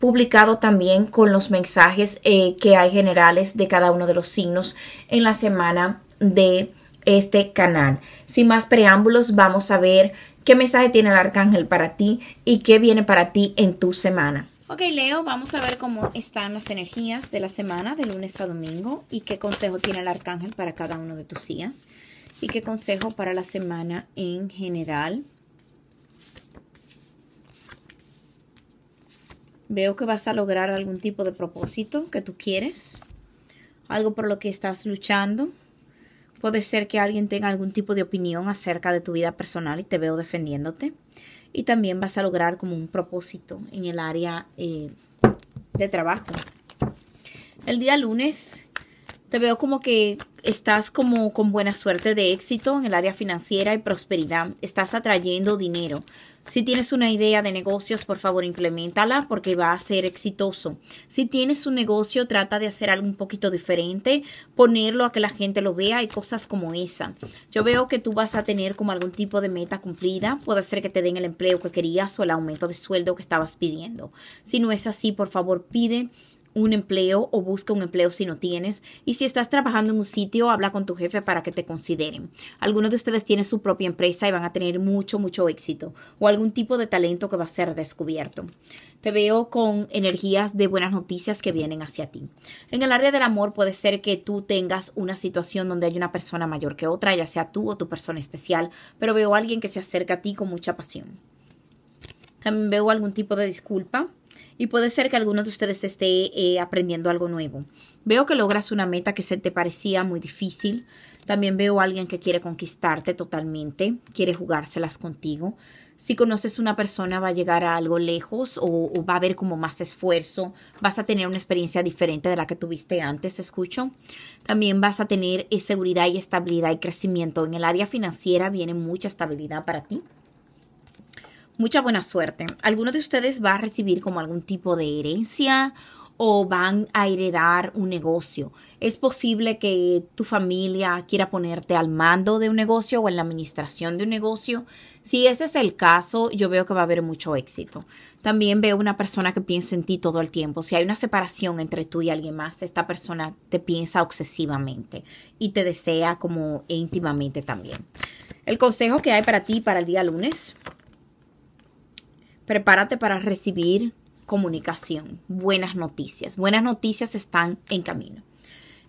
publicado también con los mensajes eh, que hay generales de cada uno de los signos en la semana de este canal. Sin más preámbulos, vamos a ver qué mensaje tiene el arcángel para ti y qué viene para ti en tu semana. Ok, Leo, vamos a ver cómo están las energías de la semana, de lunes a domingo, y qué consejo tiene el arcángel para cada uno de tus días, y qué consejo para la semana en general. Veo que vas a lograr algún tipo de propósito que tú quieres, algo por lo que estás luchando. Puede ser que alguien tenga algún tipo de opinión acerca de tu vida personal y te veo defendiéndote. Y también vas a lograr como un propósito en el área eh, de trabajo. El día lunes te veo como que estás como con buena suerte de éxito en el área financiera y prosperidad. Estás atrayendo dinero. Si tienes una idea de negocios, por favor, implementala porque va a ser exitoso. Si tienes un negocio, trata de hacer algo un poquito diferente, ponerlo a que la gente lo vea y cosas como esa. Yo veo que tú vas a tener como algún tipo de meta cumplida. Puede ser que te den el empleo que querías o el aumento de sueldo que estabas pidiendo. Si no es así, por favor, pide un empleo o busca un empleo si no tienes. Y si estás trabajando en un sitio, habla con tu jefe para que te consideren. Algunos de ustedes tienen su propia empresa y van a tener mucho, mucho éxito o algún tipo de talento que va a ser descubierto. Te veo con energías de buenas noticias que vienen hacia ti. En el área del amor puede ser que tú tengas una situación donde hay una persona mayor que otra, ya sea tú o tu persona especial, pero veo a alguien que se acerca a ti con mucha pasión. También veo algún tipo de disculpa y puede ser que alguno de ustedes esté eh, aprendiendo algo nuevo. Veo que logras una meta que se te parecía muy difícil. También veo a alguien que quiere conquistarte totalmente, quiere jugárselas contigo. Si conoces una persona va a llegar a algo lejos o, o va a haber como más esfuerzo, vas a tener una experiencia diferente de la que tuviste antes, escucho. También vas a tener eh, seguridad y estabilidad y crecimiento. En el área financiera viene mucha estabilidad para ti mucha buena suerte. Alguno de ustedes va a recibir como algún tipo de herencia o van a heredar un negocio. Es posible que tu familia quiera ponerte al mando de un negocio o en la administración de un negocio. Si ese es el caso, yo veo que va a haber mucho éxito. También veo una persona que piensa en ti todo el tiempo. Si hay una separación entre tú y alguien más, esta persona te piensa obsesivamente y te desea como íntimamente también. El consejo que hay para ti para el día lunes prepárate para recibir comunicación, buenas noticias. Buenas noticias están en camino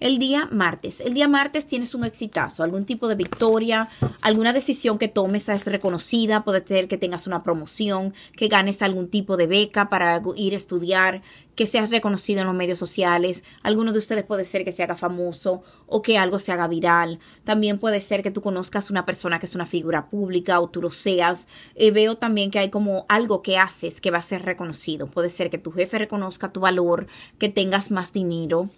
el día martes. El día martes tienes un exitazo, algún tipo de victoria, alguna decisión que tomes es reconocida, puede ser que tengas una promoción, que ganes algún tipo de beca para ir a estudiar, que seas reconocido en los medios sociales, alguno de ustedes puede ser que se haga famoso o que algo se haga viral, también puede ser que tú conozcas una persona que es una figura pública o tú lo seas, eh, veo también que hay como algo que haces que va a ser reconocido, puede ser que tu jefe reconozca tu valor, que tengas más dinero.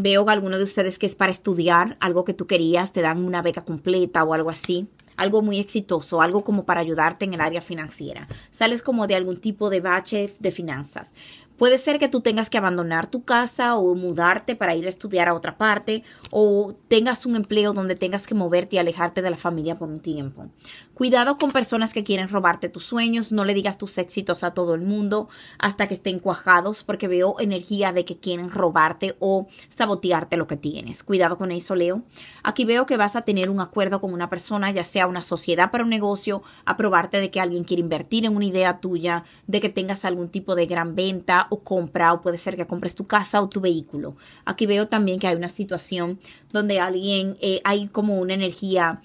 Veo que alguno de ustedes que es para estudiar, algo que tú querías, te dan una beca completa o algo así. Algo muy exitoso, algo como para ayudarte en el área financiera. Sales como de algún tipo de baches de finanzas. Puede ser que tú tengas que abandonar tu casa o mudarte para ir a estudiar a otra parte o tengas un empleo donde tengas que moverte y alejarte de la familia por un tiempo. Cuidado con personas que quieren robarte tus sueños, no le digas tus éxitos a todo el mundo hasta que estén cuajados porque veo energía de que quieren robarte o sabotearte lo que tienes. Cuidado con eso, Leo. Aquí veo que vas a tener un acuerdo con una persona, ya sea una sociedad para un negocio, aprobarte de que alguien quiere invertir en una idea tuya, de que tengas algún tipo de gran venta o compra, o puede ser que compres tu casa o tu vehículo. Aquí veo también que hay una situación donde alguien, eh, hay como una energía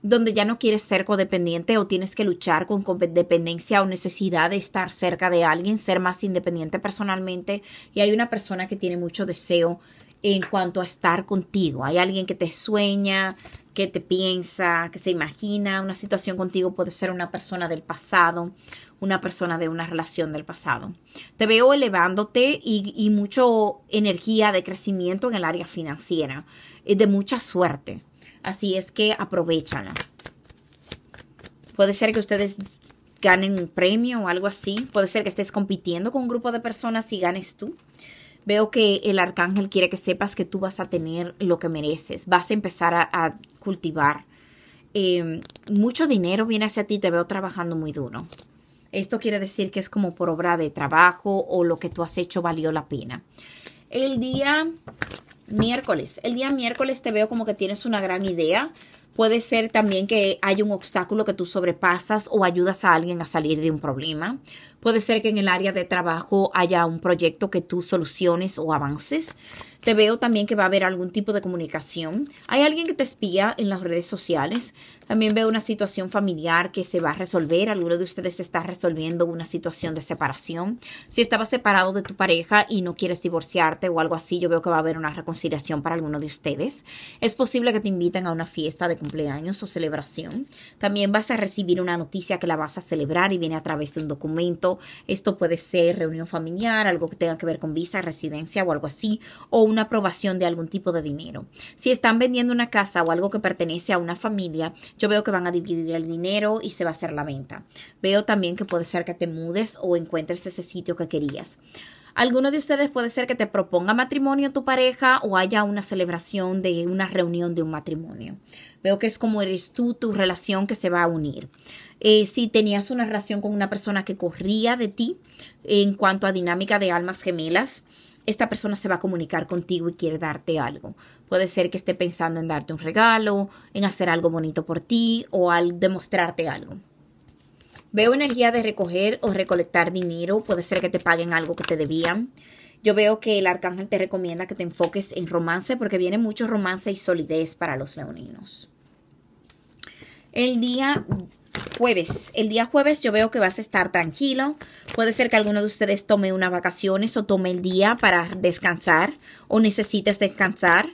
donde ya no quieres ser codependiente o tienes que luchar con dependencia o necesidad de estar cerca de alguien, ser más independiente personalmente. Y hay una persona que tiene mucho deseo en cuanto a estar contigo. Hay alguien que te sueña, que te piensa, que se imagina una situación contigo, puede ser una persona del pasado una persona de una relación del pasado. Te veo elevándote y, mucho mucha energía de crecimiento en el área financiera, eh, de mucha suerte. Así es que aprovechala. Puede ser que ustedes ganen un premio o algo así. Puede ser que estés compitiendo con un grupo de personas y ganes tú. Veo que el arcángel quiere que sepas que tú vas a tener lo que mereces. Vas a empezar a, cultivar. Eh, mucho dinero viene hacia ti. Te veo trabajando muy duro. Esto quiere decir que es como por obra de trabajo o lo que tú has hecho valió la pena. El día miércoles, el día miércoles te veo como que tienes una gran idea. Puede ser también que hay un obstáculo que tú sobrepasas o ayudas a alguien a salir de un problema. Puede ser que en el área de trabajo haya un proyecto que tú soluciones o avances. Te veo también que va a haber algún tipo de comunicación. Hay alguien que te espía en las redes sociales. También veo una situación familiar que se va a resolver. Alguno de ustedes está resolviendo una situación de separación. Si estabas separado de tu pareja y no quieres divorciarte o algo así, yo veo que va a haber una reconciliación para alguno de ustedes. Es posible que te inviten a una fiesta de cumpleaños o celebración. También vas a recibir una noticia que la vas a celebrar y viene a través de un documento. Esto puede ser reunión familiar, algo que tenga que ver con visa, residencia o algo así. O una aprobación de algún tipo de dinero. Si están vendiendo una casa o algo que pertenece a una familia, yo veo que van a dividir el dinero y se va a hacer la venta. Veo también que puede ser que te mudes o encuentres ese sitio que querías. Alguno de ustedes puede ser que te proponga matrimonio tu pareja o haya una celebración de una reunión de un matrimonio. Veo que es como eres tú, tu relación que se va a unir. Eh, si tenías una relación con una persona que corría de ti en cuanto a dinámica de almas gemelas, esta persona se va a comunicar contigo y quiere darte algo. Puede ser que esté pensando en darte un regalo, en hacer algo bonito por ti o al demostrarte algo. Veo energía de recoger o recolectar dinero. Puede ser que te paguen algo que te debían. Yo veo que el arcángel te recomienda que te enfoques en romance porque viene mucho romance y solidez para los leoninos. El día Jueves. El día jueves yo veo que vas a estar tranquilo. Puede ser que alguno de ustedes tome unas vacaciones o tome el día para descansar o necesites descansar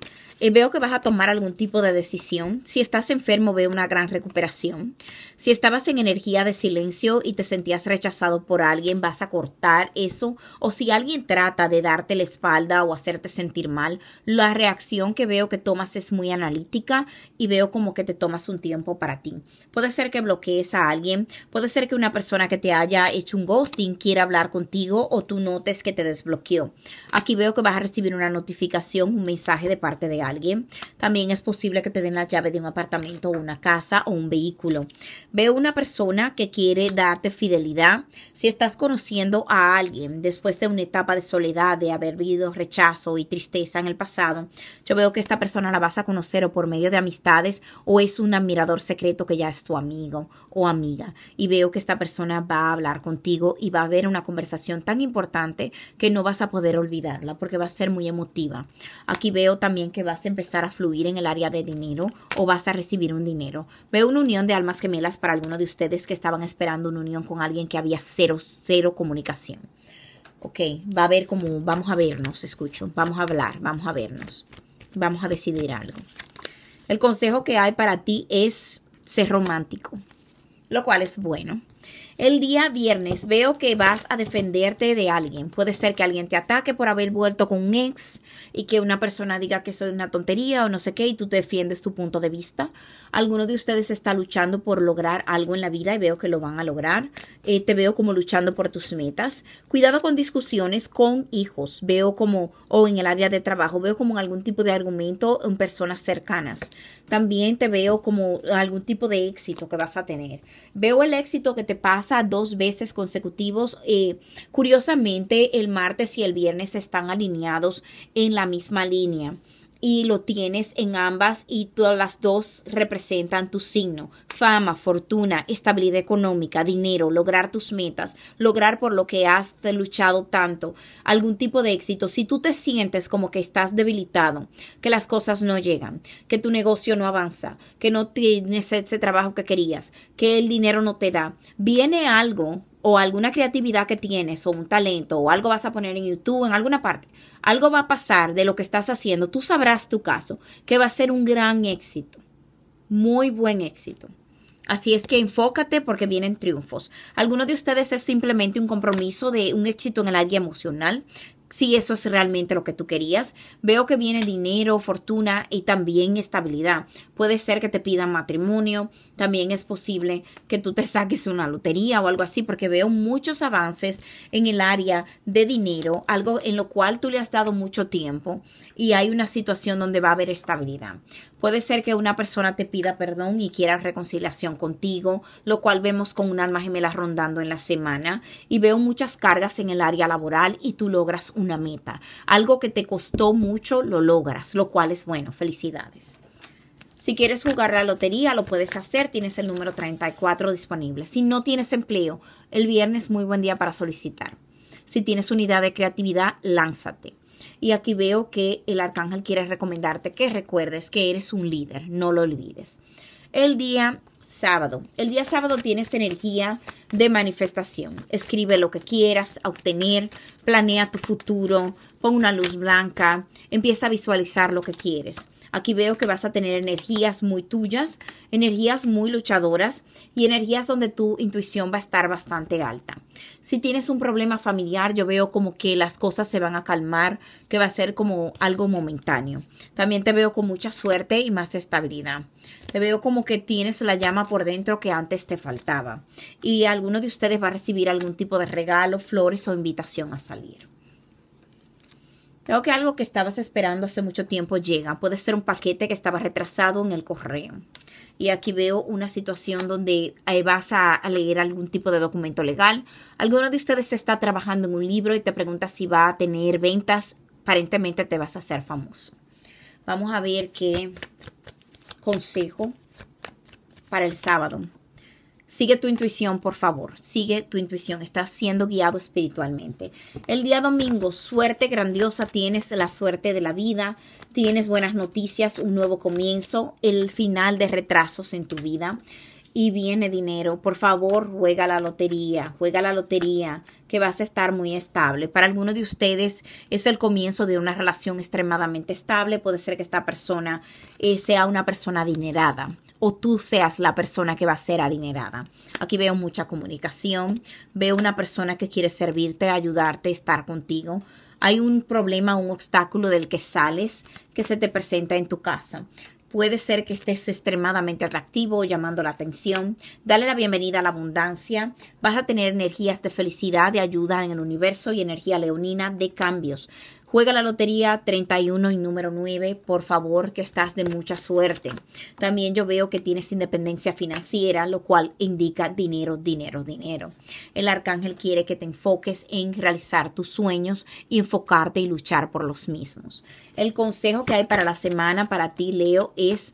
veo que vas a tomar algún tipo de decisión. Si estás enfermo, veo una gran recuperación. Si estabas en energía de silencio y te sentías rechazado por alguien, vas a cortar eso. O si alguien trata de darte la espalda o hacerte sentir mal, la reacción que veo que tomas es muy analítica y veo como que te tomas un tiempo para ti. Puede ser que bloquees a alguien, puede ser que una persona que te haya hecho un ghosting quiera hablar contigo o tú notes que te desbloqueó. Aquí veo que vas a recibir una notificación, un mensaje de parte de alguien. También es posible que te den la llave de un apartamento, o una casa o un vehículo. Veo una persona que quiere darte fidelidad. Si estás conociendo a alguien después de una etapa de soledad, de haber vivido rechazo y tristeza en el pasado, yo veo que esta persona la vas a conocer o por medio de amistades o es un admirador secreto que ya es tu amigo o amiga. Y veo que esta persona va a hablar contigo y va a haber una conversación tan importante que no vas a poder olvidarla porque va a ser muy emotiva. Aquí veo también que va vas a empezar a fluir en el área de dinero o vas a recibir un dinero. Veo una unión de almas gemelas para algunos de ustedes que estaban esperando una unión con alguien que había cero, cero comunicación. Ok, va a haber como, vamos a vernos, escucho, vamos a hablar, vamos a vernos, vamos a decidir algo. El consejo que hay para ti es ser romántico, lo cual es bueno. El día viernes veo que vas a defenderte de alguien. Puede ser que alguien te ataque por haber vuelto con un ex y que una persona diga que eso es una tontería o no sé qué y tú defiendes tu punto de vista. Alguno de ustedes está luchando por lograr algo en la vida y veo que lo van a lograr. Eh, te veo como luchando por tus metas. Cuidado con discusiones con hijos. Veo como, o en el área de trabajo, veo como algún tipo de argumento en personas cercanas. También te veo como algún tipo de éxito que vas a tener. Veo el éxito que te pasa pasa dos veces consecutivos. Eh, curiosamente, el martes y el viernes están alineados en la misma línea y lo tienes en ambas y todas las dos representan tu signo. Fama, fortuna, estabilidad económica, dinero, lograr tus metas, lograr por lo que has luchado tanto, algún tipo de éxito. Si tú te sientes como que estás debilitado, que las cosas no llegan, que tu negocio no avanza, que no tienes ese trabajo que querías, que el dinero no te da, viene algo o alguna creatividad que tienes o un talento o algo vas a poner en YouTube, en alguna parte, algo va a pasar de lo que estás haciendo, tú sabrás tu caso, que va a ser un gran éxito, muy buen éxito. Así es que enfócate porque vienen triunfos. Algunos de ustedes es simplemente un compromiso de un éxito en el área emocional, si eso es realmente lo que tú querías. Veo que viene dinero, fortuna y también estabilidad. Puede ser que te pidan matrimonio, también es posible que tú te saques una lotería o algo así, porque veo muchos avances en el área de dinero, algo en lo cual tú le has dado mucho tiempo y hay una situación donde va a haber estabilidad. Puede ser que una persona te pida perdón y quiera reconciliación contigo, lo cual vemos con un alma gemela rondando en la semana. Y veo muchas cargas en el área laboral y tú logras una meta. Algo que te costó mucho, lo logras, lo cual es bueno. Felicidades. Si quieres jugar la lotería, lo puedes hacer. Tienes el número 34 disponible. Si no tienes empleo, el viernes muy buen día para solicitar. Si tienes unidad de creatividad, lánzate. Y aquí veo que el arcángel quiere recomendarte que recuerdes que eres un líder, no lo olvides. El día sábado. El día sábado tienes energía de manifestación. Escribe lo que quieras obtener, planea tu futuro, pon una luz blanca, empieza a visualizar lo que quieres. Aquí veo que vas a tener energías muy tuyas, energías muy luchadoras y energías donde tu intuición va a estar bastante alta. Si tienes un problema familiar, yo veo como que las cosas se van a calmar, que va a ser como algo momentáneo. También te veo con mucha suerte y más estabilidad. Te veo como que tienes la llama por dentro que antes te faltaba. Y alguno de ustedes va a recibir algún tipo de regalo, flores o invitación a salir. Creo que algo que estabas esperando hace mucho tiempo llega. Puede ser un paquete que estaba retrasado en el correo. Y aquí veo una situación donde eh, vas a, leer algún tipo de documento legal. Alguno de ustedes está trabajando en un libro y te pregunta si va a tener ventas. Aparentemente te vas a hacer famoso. Vamos a ver qué consejo para el sábado. Sigue tu intuición, por favor. Sigue tu intuición. Estás siendo guiado espiritualmente. El día domingo, suerte grandiosa. Tienes la suerte de la vida. Tienes buenas noticias, un nuevo comienzo, el final de retrasos en tu vida. Y viene dinero. Por favor, juega la lotería. Juega la lotería que vas a estar muy estable. Para algunos de ustedes es el comienzo de una relación extremadamente estable. Puede ser que esta persona eh, sea una persona adinerada o tú seas la persona que va a ser adinerada. Aquí veo mucha comunicación, veo una persona que quiere servirte, ayudarte, estar contigo. Hay un problema, un obstáculo del que sales que se te presenta en tu casa puede ser que estés extremadamente atractivo, llamando la atención. Dale la bienvenida a la abundancia. Vas a tener energías de felicidad, de ayuda en el universo y energía leonina de cambios. Juega la lotería 31 y número 9, por favor, que estás de mucha suerte. También yo veo que tienes independencia financiera, lo cual indica dinero, dinero, dinero. El arcángel quiere que te enfoques en realizar tus sueños, enfocarte y luchar por los mismos. El consejo que hay para la semana para ti, Leo, es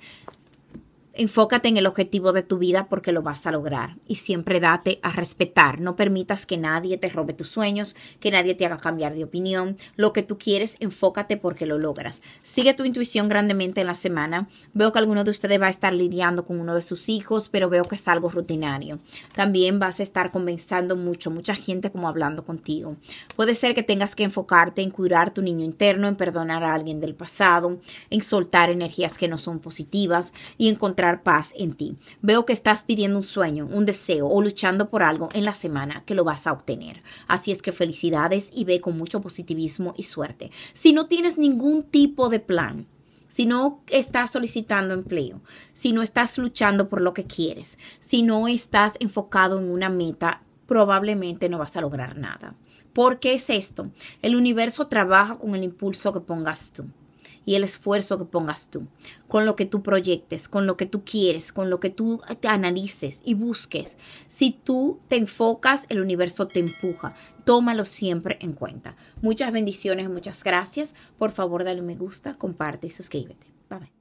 Enfócate en el objetivo de tu vida porque lo vas a lograr y siempre date a respetar. No permitas que nadie te robe tus sueños, que nadie te haga cambiar de opinión. Lo que tú quieres, enfócate porque lo logras. Sigue tu intuición grandemente en la semana. Veo que alguno de ustedes va a estar lidiando con uno de sus hijos, pero veo que es algo rutinario. También vas a estar conversando mucho, mucha gente como hablando contigo. Puede ser que tengas que enfocarte en curar tu niño interno, en perdonar a alguien del pasado, en soltar energías que no son positivas y encontrar paz en ti. Veo que estás pidiendo un sueño, un deseo o luchando por algo en la semana que lo vas a obtener. Así es que felicidades y ve con mucho positivismo y suerte. Si no tienes ningún tipo de plan, si no estás solicitando empleo, si no estás luchando por lo que quieres, si no estás enfocado en una meta, probablemente no vas a lograr nada. ¿Por qué es esto? El universo trabaja con el impulso que pongas tú y el esfuerzo que pongas tú, con lo que tú proyectes, con lo que tú quieres, con lo que tú te analices y busques. Si tú te enfocas, el universo te empuja. Tómalo siempre en cuenta. Muchas bendiciones, muchas gracias. Por favor, dale un me gusta, comparte y suscríbete. Bye bye.